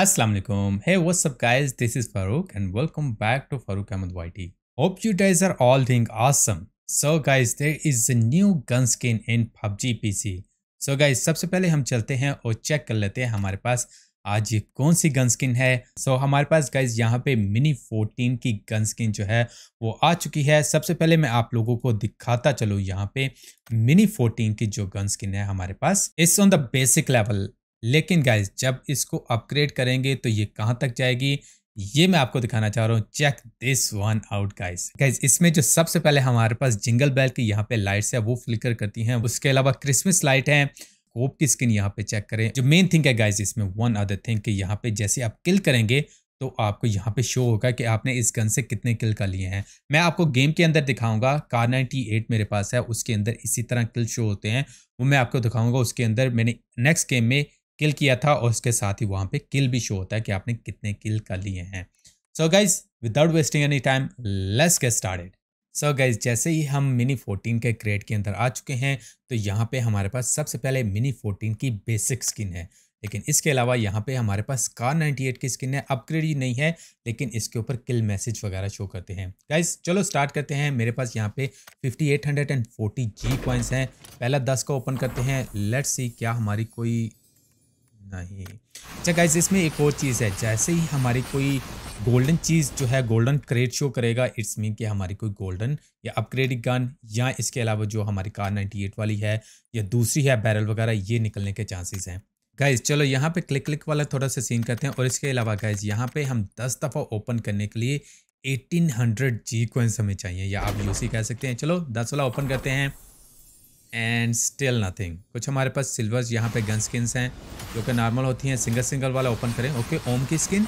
Assalamualaikum. Hey, what's up guys? This is Farouk and welcome back to Farouk Ahmed YT. Hope you guys are all doing awesome. So guys, there is a new gun skin in PUBG PC. So guys, सबसे पहले हम चलते हैं और check कर लेते हैं हमारे पास आज ये कौन सी गन स्किन है सो so, हमारे पास गाइज यहाँ पे मिनी 14 की गन स्किन जो है वो आ चुकी है सबसे पहले मैं आप लोगों को दिखाता चलूँ यहाँ पे मिनी 14 की जो गन स्किन है हमारे पास it's on the basic level लेकिन गाइज जब इसको अपग्रेड करेंगे तो ये कहाँ तक जाएगी ये मैं आपको दिखाना चाह रहा हूँ check this one out guys guys इसमें जो सबसे पहले हमारे पास जिंगल बेल की यहाँ पे लाइट्स है वो फ्लिकर करती हैं उसके अलावा क्रिसमस लाइट है कोप की स्किन यहाँ पे चेक करें जो मेन थिंग है गाइज इसमें वन अदर थिंग कि यहाँ पे जैसे आप किल करेंगे तो आपको यहाँ पे शो होगा कि आपने इस गन से कितने किल कर लिए हैं मैं आपको गेम के अंदर दिखाऊंगा कार 98 मेरे पास है उसके अंदर इसी तरह किल शो होते हैं वो मैं आपको दिखाऊंगा उसके अंदर मैंने नेक्स्ट गेम में किल किया था और उसके साथ ही वहाँ पे किल भी शो होता है कि आपने कितने किल कर लिए हैं so guys without wasting any time let's get started so guys जैसे ही हम मिनी फोर्टीन के क्रिएट के अंदर आ चुके हैं तो यहाँ पे हमारे पास सबसे पहले मिनी फोर्टीन की बेसिक स्किन है लेकिन इसके अलावा यहाँ पे हमारे पास कार 98 की स्किन है अपग्रेड ही नहीं है लेकिन इसके ऊपर किल मैसेज वगैरह शो करते हैं गाइज चलो स्टार्ट करते हैं मेरे पास यहाँ पे 5840 जी पॉइंट्स हैं पहला 10 का ओपन करते हैं लेट्स सी क्या हमारी कोई नहीं अच्छा गाइज इसमें एक और चीज़ है जैसे ही हमारी कोई गोल्डन चीज़ जो है गोल्डन क्रेड शो करेगा इट्स मीन कि हमारी कोई गोल्डन या अपग्रेड गन या इसके अलावा जो हमारी कार 98 वाली है या दूसरी है बैरल वगैरह ये निकलने के चांसेस हैं गाइज चलो यहाँ पे क्लिक क्लिक वाला थोड़ा सा सीन करते हैं और इसके अलावा गाइज यहाँ पे हम दस दफ़ा ओपन करने के लिए 1800 जी कोइंस हमें चाहिए या आप यूसी कह सकते हैं चलो दस वाला ओपन करते हैं एंड स्टिल नथिंग कुछ हमारे पास सिल्वर्स यहाँ पे गन स्किन्स हैं जो कि नॉर्मल होती हैं सिंगल सिंगल वाला ओपन करें ओके ओम की skin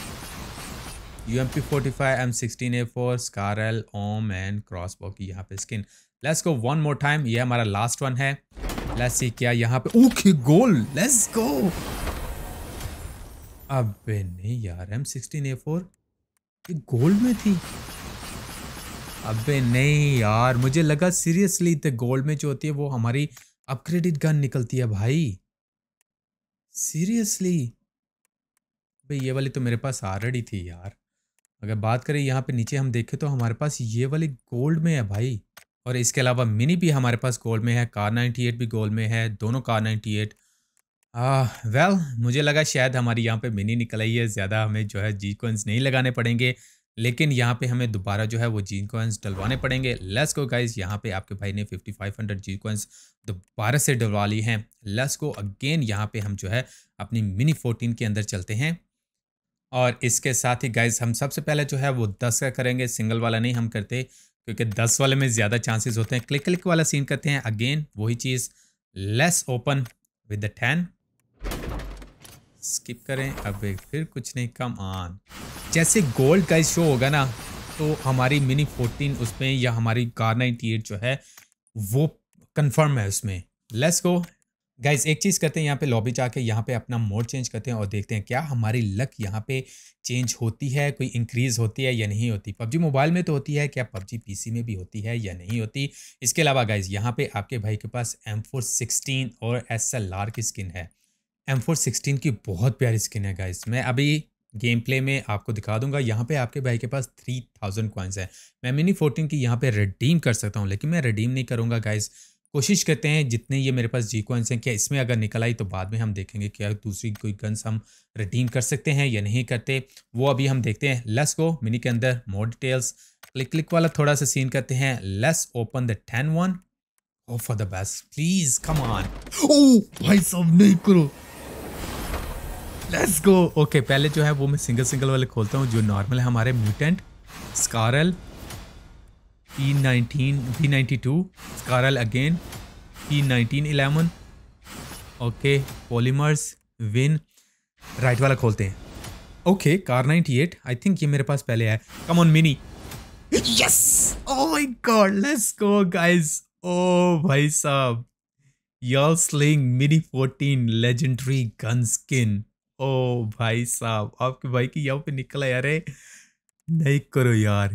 U M P forty five M sixteen A four scar L ओम एंड क्रॉस बॉक की यहाँ पे skin let's go one more time ये हमारा लास्ट वन है लेट्स सी क्या यहाँ पे ओके गोल लेट्स गो अबे नहीं यार M sixteen A four gold में थी अबे नहीं यार मुझे लगा सीरियसली तो गोल्ड में जो होती है वो हमारी अपग्रेडेड गन निकलती है भाई सीरियसली भाई ये वाली तो मेरे पास ऑलरेडी थी यार अगर बात करें यहाँ पे नीचे हम देखें तो हमारे पास ये वाली गोल्ड में है भाई और इसके अलावा मिनी भी हमारे पास गोल्ड में है कार नाइन्टी भी गोल्ड में है दोनों कार नाइन्टी आ, वेल मुझे लगा शायद हमारी यहाँ पे मिनी निकल आई है ज़्यादा हमें जो है जी नहीं लगाने पड़ेंगे लेकिन यहाँ पे हमें दोबारा जो है वो जी कोइंस डलवाने पड़ेंगे लेस को गाइज यहाँ पे आपके भाई ने 5500 जी कोइंस दोबारा से डलवा ली हैं लेस को अगेन यहाँ पे हम जो है अपनी मिनी 14 के अंदर चलते हैं और इसके साथ ही गाइज हम सबसे पहले जो है वो दस का करेंगे सिंगल वाला नहीं हम करते क्योंकि दस वाले में ज़्यादा चांसेज होते हैं क्लिक क्लिक वाला सीन करते हैं अगेन वही चीज़ let's open with the ten स्किप करें अब फिर कुछ नहीं कम ऑन जैसे गोल्ड का शो होगा ना तो हमारी मिनी फोर्टीन उसमें या हमारी कार नाइनटी एट जो है वो कंफर्म है उसमें लेट्स गो गाइज एक चीज़ करते हैं यहाँ पे लॉबी जाके यहाँ पे अपना मोड चेंज करते हैं और देखते हैं क्या हमारी लक यहाँ पे चेंज होती है कोई इंक्रीज़ होती है या नहीं होती पबजी मोबाइल में तो होती है क्या पबजी पीसी में भी होती है या नहीं होती इसके अलावा गाइज यहाँ पे आपके भाई के पास एम फोर सिक्सटीन और एस एल आर की स्किन है एम फोर सिक्सटीन की बहुत प्यारी स्किन है गाइस मैं अभी गेम प्ले में आपको दिखा दूंगा यहाँ पे आपके भाई के पास थ्री थाउजेंड कॉइन्स है मैं मिनी फोर्टीन की यहाँ पे रिडीम कर सकता हूँ लेकिन मैं रिडीम नहीं करूँगा गाइस कोशिश करते हैं जितने ये मेरे पास जी कॉइन्स हैं क्या इसमें अगर निकल आई तो बाद में हम देखेंगे क्या दूसरी कोई गन्स हम रिडीम कर सकते हैं या नहीं करते वो अभी हम देखते हैं लेस गो मिनी के अंदर मोर डिटेल्स क्लिक क्लिक वाला थोड़ा सा सीन करते हैं let's open the ten one oh for the best please come on ओ भाई सब नहीं करो लेट्स गो ओके पहले जो है वो मैं सिंगल सिंगल वाले खोलता हूँ जो नॉर्मल है हमारे mutant scar L P nineteen V ninety two scar L again P nineteen eleven okay polymers win right वाला खोलते हैं okay Kar ninety eight I think ये मेरे पास पहले है come on mini yes oh my god let's go guys ओ भाई साहब Y'all slaying mini fourteen legendary gun skin ओ भाई साहब आपके भाई की यहाँ पे निकला यार नहीं करो यार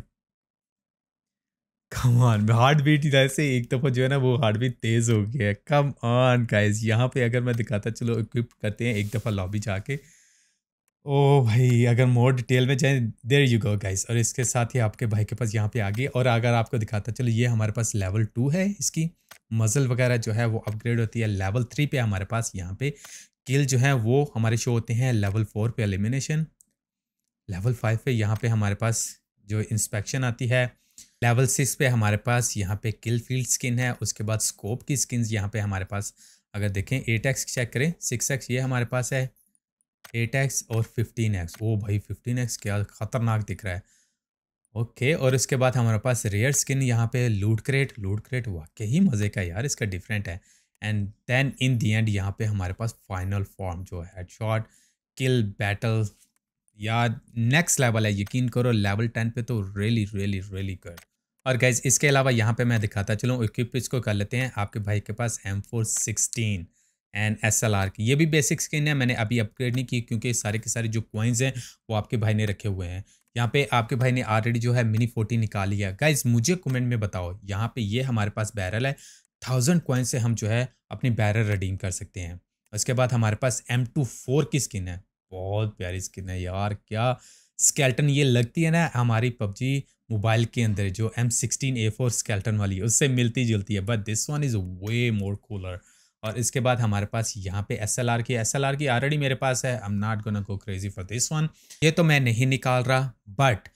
कम ऑन में हार्ट बीट जैसे एक दफ़ा जो है ना वो हार्ट बीट तेज़ हो गया है कम ऑन गाइज यहाँ पे अगर मैं दिखाता चलो इक्विप करते हैं एक दफ़ा लॉबी जाके ओ भाई अगर मोर डिटेल में जाए देर यू गो गाइज और इसके साथ ही आपके भाई के पास यहाँ पे आ गए और अगर आपको दिखाता चलो ये हमारे पास लेवल टू है इसकी मज़ल वगैरह जो है वो अपग्रेड होती है लेवल थ्री पे हमारे पास यहाँ पे किल जो है वो हमारे शो होते हैं लेवल फोर पे एलिमिनेशन लेवल फाइव पे यहाँ पे हमारे पास जो इंस्पेक्शन आती है लेवल सिक्स पे हमारे पास यहाँ पे किल फील्ड स्किन है उसके बाद स्कोप की स्किन यहाँ पे हमारे पास अगर देखें एट एक्स चेक करें सिक्स एक्स ये हमारे पास है एट एक्स और फिफ्टीन एक्स ओ भाई फिफ्टीन एक्स क्या ख़तरनाक दिख रहा है ओके और इसके बाद हमारे पास रेयर स्किन यहाँ पे लूट क्रेट लूट क्रेट वाकई ही मज़े का यार इसका डिफरेंट है and then in the end यहाँ पे हमारे पास फाइनल फॉर्म जो है हेडशॉट किल बैटल या नेक्स्ट लेवल है यकीन करो लेवल टेन पे तो रियली रियली रियली गुड और गैज इसके अलावा यहाँ पे मैं दिखाता चलूँ इक्विप इसको कर लेते हैं आपके भाई के पास M four sixteen and S L R की ये भी बेसिक स्किन है मैंने अभी अपग्रेड नहीं की क्योंकि सारे के सारे जो कॉइन्स हैं वो आपके भाई ने रखे हुए हैं यहाँ पे आपके भाई ने ऑलरेडी जो है मिनी फोर्टी निकाली है गाइज मुझे कमेंट में बताओ यहाँ पे ये हमारे पास बैरल है थाउजेंड क्वाइन से हम जो है अपनी बैरर रिडीम कर सकते हैं उसके बाद हमारे पास एम टू फोर की स्किन है बहुत प्यारी स्किन है यार क्या स्केल्टन ये लगती है ना हमारी पबजी मोबाइल के अंदर जो M sixteen A four skeleton वाली है उससे मिलती जुलती है but this one is way more cooler और इसके बाद हमारे पास यहाँ पे एस एल आर की एस एल आर की ऑलरेडी मेरे पास है I am not gonna go crazy for this one ये तो मैं नहीं निकाल रहा बट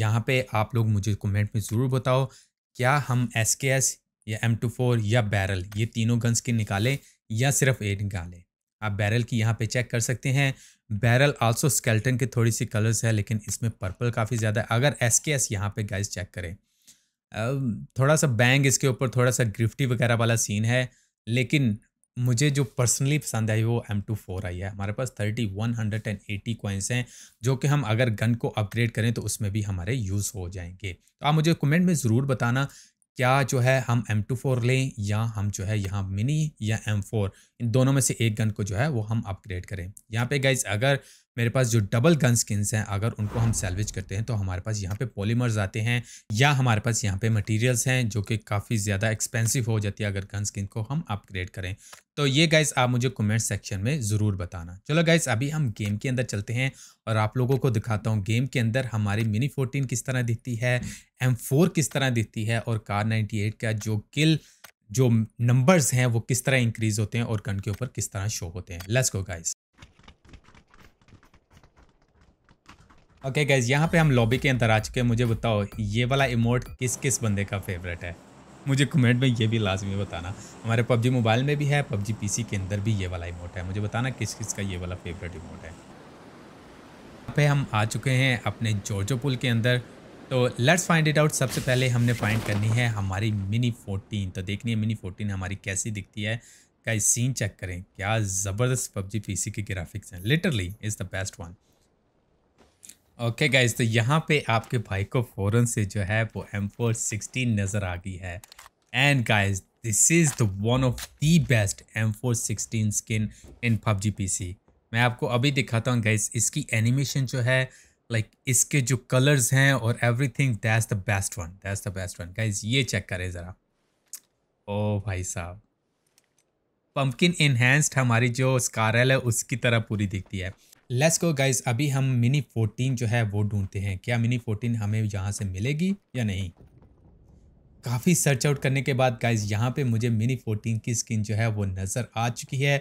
यहाँ पे आप लोग मुझे कमेंट में ज़रूर बताओ क्या हम एस के एस या एम टू फोर या बैरल ये तीनों गन्स के निकालें या सिर्फ एक निकालें आप बैरल की यहाँ पे चेक कर सकते हैं बैरल आल्सो स्केल्टन के थोड़ी सी कलर्स है लेकिन इसमें पर्पल काफ़ी ज़्यादा है अगर एस के एस यहाँ पर गाइज चेक करें थोड़ा सा बैंग इसके ऊपर थोड़ा सा ग्रिफ्टी वगैरह वाला सीन है लेकिन मुझे जो पर्सनली पसंद आई वो एम टू फोर आई है हमारे पास thirty one hundred and eighty coins हैं जो कि हम अगर गन को अपग्रेड करें तो उसमें भी हमारे यूज़ हो जाएंगे तो आप मुझे कमेंट में ज़रूर बताना क्या जो है हम एम टू फोर लें या हम जो है यहाँ मिनी या एम फोर इन दोनों में से एक गन को जो है वो हम अपग्रेड करें यहाँ पे गाइज अगर मेरे पास जो डबल गन स्किन्स हैं अगर उनको हम सैलवेज करते हैं तो हमारे पास यहाँ पे पॉलीमर्स आते हैं या हमारे पास यहाँ पे मटेरियल्स हैं जो कि काफ़ी ज़्यादा एक्सपेंसिव हो जाती है अगर गन स्किन को हम अपग्रेड करें तो ये गाइस आप मुझे कमेंट सेक्शन में ज़रूर बताना चलो गाइस अभी हम गेम के अंदर चलते हैं और आप लोगों को दिखाता हूँ गेम के अंदर हमारी मिनी फोर्टीन किस तरह दिखती है एम फोर किस तरह दिखती है और कार नाइन्टी एट का जो किल जो नंबर्स हैं वो किस तरह इंक्रीज़ होते हैं और गन के ऊपर किस तरह शो होते हैं let's go guys okay okay guys यहाँ पे हम लॉबी के अंदर आ चुके हैं मुझे बताओ ये वाला इमोट किस किस बंदे का फेवरेट है मुझे कमेंट में ये भी लाजमी बताना हमारे पबजी मोबाइल में भी है पबजी पीसी के अंदर भी ये वाला इमोट है मुझे बताना किस किस का ये वाला फेवरेट इमोट है यहाँ पे हम आ चुके हैं अपने जोजो पुल के अंदर तो लेट्स फाइंड इट आउट सबसे पहले हमने फाइंड करनी है हमारी मिनी फोर्टीन तो देखनी है मिनी फोर्टीन हमारी कैसी दिखती है का सीन चेक करें क्या ज़बरदस्त पबजी पी की ग्राफिक्स हैं literally is the best one okay guys तो यहाँ पे आपके भाई को फ़ौरन से जो है वो एम फोर सिक्सटीन नज़र आ गई है and guys this is the one of the best M four sixteen skin in PUBG see मैं आपको अभी दिखाता हूँ गाइज इसकी एनिमेशन जो है लाइक like, इसके जो कलर्स हैं और everything that's the best one that's the best one guys ये चेक करें ज़रा ओ oh, भाई साहब पम्पकिन इन्हेंस्ड हमारी जो स्कारल है उसकी तरह पूरी दिखती है लेट्स गो गाइज अभी हम मिनी फोर्टीन जो है वो ढूंढते हैं क्या मिनी फोर्टीन हमें यहाँ से मिलेगी या नहीं काफ़ी सर्च आउट करने के बाद गाइज यहाँ पे मुझे मिनी फोर्टीन की स्किन जो है वो नज़र आ चुकी है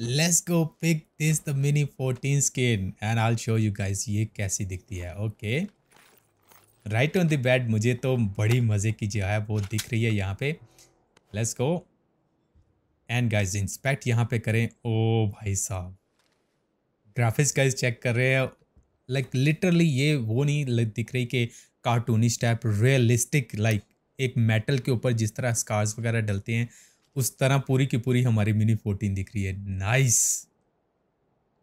let's go pick this the mini fourteen skin and I show you guys ये कैसी दिखती है okay right on the bed मुझे तो बड़ी मज़े की जो है वो दिख रही है यहाँ पे let's go and guys inspect यहाँ पे करें ओ oh, भाई साहब ग्राफिक्स गाइज चेक कर रहे हैं लाइक लिटरली ये वो नहीं दिख रही कि कार्टूनिश टाइप रियलिस्टिक लाइक एक मेटल के ऊपर जिस तरह स्कार्स वगैरह डलते हैं उस तरह पूरी की पूरी हमारी मिनी फोर्टीन दिख रही है नाइस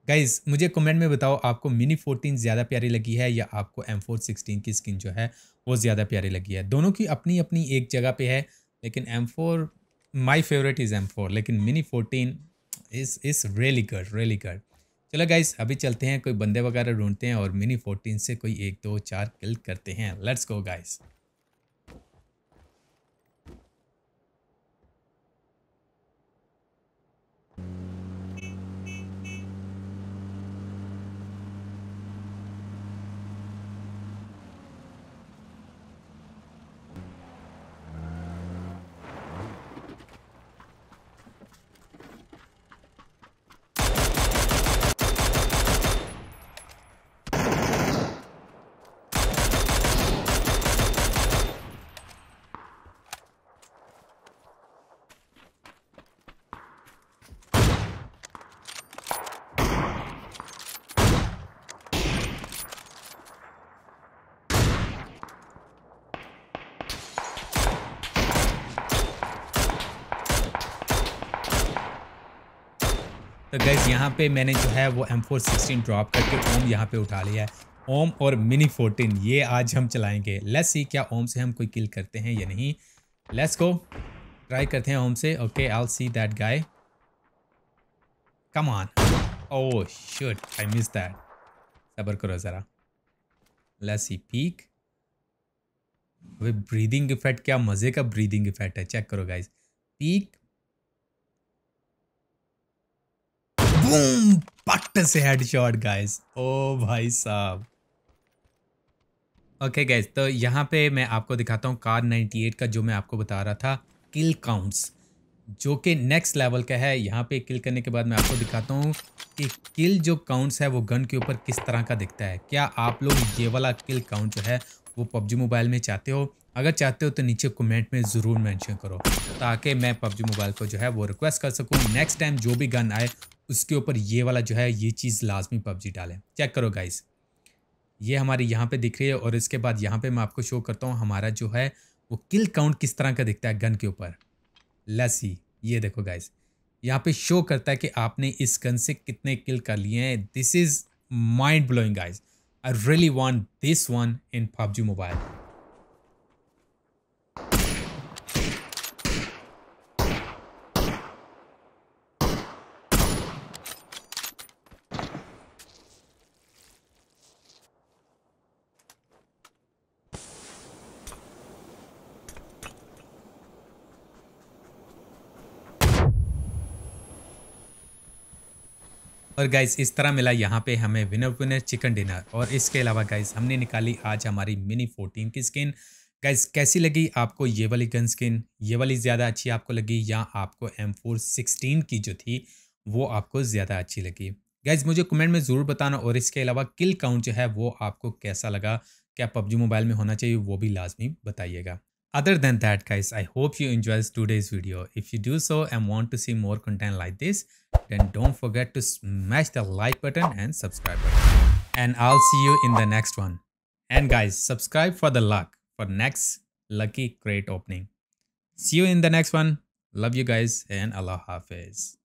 गाइज मुझे कमेंट में बताओ आपको मिनी फोर्टीन ज़्यादा प्यारी लगी है या आपको एम फोर सिक्सटीन की स्किन जो है वो ज़्यादा प्यारी लगी है दोनों की अपनी अपनी एक जगह पे है लेकिन M four my favourite is M four लेकिन mini fourteen is is really good really good चलो गाइस अभी चलते हैं कोई बंदे वगैरह ढूंढते हैं और मिनी फोर्टीन से कोई एक दो चार किल करते हैं लेट्स गो गाइस तो गैस यहाँ पे मैंने जो है वो एम फोर सिक्सटीन ड्रॉप करके ओम यहाँ पे उठा लिया है ओम और मिनी फोर्टीन ये आज हम चलाएंगे लेस सी क्या ओम से हम कोई किल करते हैं या नहीं लेस को ट्राई करते हैं ओम से okay all see that guy come on oh should I miss that सबर करो ज़रा लेस ही पीक अभी ब्रीदिंग इफेक्ट क्या मज़े का ब्रीदिंग इफेक्ट है चेक करो गाइज पीक बूम पट से हेडशॉट गाइस ओ भाई साहब ओके गाइस तो यहाँ पे मैं आपको दिखाता हूँ कार 98 का जो मैं आपको बता रहा था किल काउंट्स जो कि नेक्स्ट लेवल का है यहाँ पे किल करने के बाद मैं आपको दिखाता हूँ कि किल जो काउंट्स है वो गन के ऊपर किस तरह का दिखता है क्या आप लोग ये वाला किल काउंट जो है वो पबजी मोबाइल में चाहते हो अगर चाहते हो तो नीचे कमेंट में ज़रूर मेंशन करो ताकि मैं पबजी मोबाइल को जो है वो रिक्वेस्ट कर सकूँ नेक्स्ट टाइम जो भी गन आए उसके ऊपर ये वाला जो है ये चीज़ लाजमी पबजी डालें चेक करो गाइस ये हमारी यहाँ पे दिख रही है और इसके बाद यहाँ पे मैं आपको शो करता हूँ हमारा जो है वो किल काउंट किस तरह का दिखता है गन के ऊपर लसी ये देखो गाइस यहाँ पे शो करता है कि आपने इस गन से कितने किल कर लिए हैं this is mind blowing guys I really want this one in PUBG mobile और गाइज इस तरह मिला यहाँ पे हमें विनर विनर चिकन डिनर और इसके अलावा गाइज हमने निकाली आज हमारी मिनी फोर्टीन की स्किन गाइज कैसी लगी आपको ये वाली गन स्किन ये वाली ज़्यादा अच्छी आपको लगी या आपको एम फोर सिक्सटीन की जो थी वो आपको ज़्यादा अच्छी लगी गाइज मुझे कमेंट में ज़रूर बताना और इसके अलावा किल काउंट जो है वो आपको कैसा लगा क्या पबजी मोबाइल में होना चाहिए वो भी लाजमी बताइएगा Other than that guys, I hope you enjoyed today's video. If you do so and want to see more content like this, then don't forget to smash the like button and subscribe button. And I'll see you in the next one. And guys, subscribe for the luck for next lucky crate opening. See you in the next one. Love you guys and Allah Hafiz.